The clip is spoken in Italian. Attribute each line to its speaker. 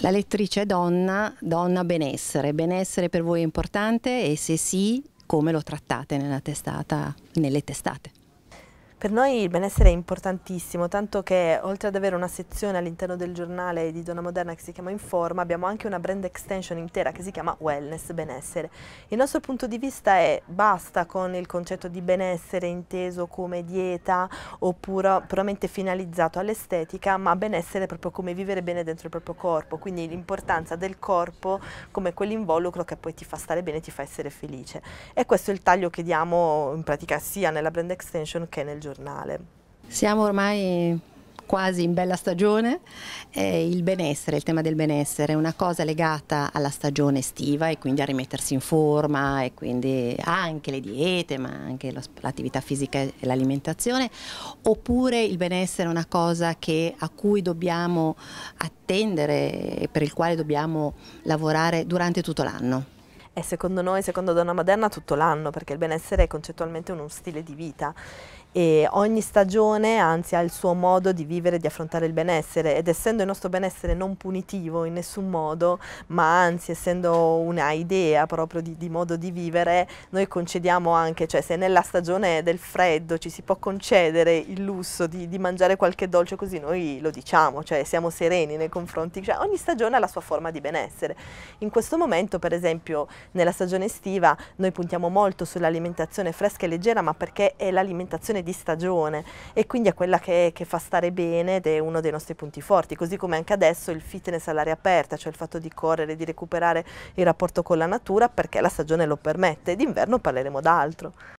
Speaker 1: La lettrice donna, donna benessere. Benessere per voi è importante e se sì, come lo trattate nella testata, nelle testate? Per noi
Speaker 2: il benessere è importantissimo, tanto che oltre ad avere una sezione all'interno del giornale di Donna Moderna che si chiama Informa, abbiamo anche una brand extension intera che si chiama Wellness, benessere. Il nostro punto di vista è basta con il concetto di benessere inteso come dieta oppure puramente finalizzato all'estetica, ma benessere proprio come vivere bene dentro il proprio corpo, quindi l'importanza del corpo come quell'involucro che poi ti fa stare bene, ti fa essere felice. E questo è il taglio che diamo in pratica sia nella brand extension che nel giornale giornale.
Speaker 1: Siamo ormai quasi in bella stagione, eh, il benessere, il tema del benessere è una cosa legata alla stagione estiva e quindi a rimettersi in forma e quindi anche le diete ma anche l'attività fisica e l'alimentazione oppure il benessere è una cosa che, a cui dobbiamo attendere e per il quale dobbiamo lavorare durante tutto l'anno
Speaker 2: è secondo noi, secondo Donna Moderna, tutto l'anno, perché il benessere è concettualmente uno stile di vita e ogni stagione anzi ha il suo modo di vivere e di affrontare il benessere ed essendo il nostro benessere non punitivo in nessun modo, ma anzi essendo una idea proprio di, di modo di vivere, noi concediamo anche, cioè se nella stagione del freddo ci si può concedere il lusso di, di mangiare qualche dolce così, noi lo diciamo, cioè siamo sereni nei confronti, cioè ogni stagione ha la sua forma di benessere. In questo momento per esempio nella stagione estiva noi puntiamo molto sull'alimentazione fresca e leggera ma perché è l'alimentazione di stagione e quindi è quella che, che, fa stare bene ed è uno dei nostri punti forti, così come anche adesso il fitness all'aria aperta, cioè il fatto di correre, di recuperare il rapporto con la natura perché la stagione lo permette, ed inverno parleremo d'altro.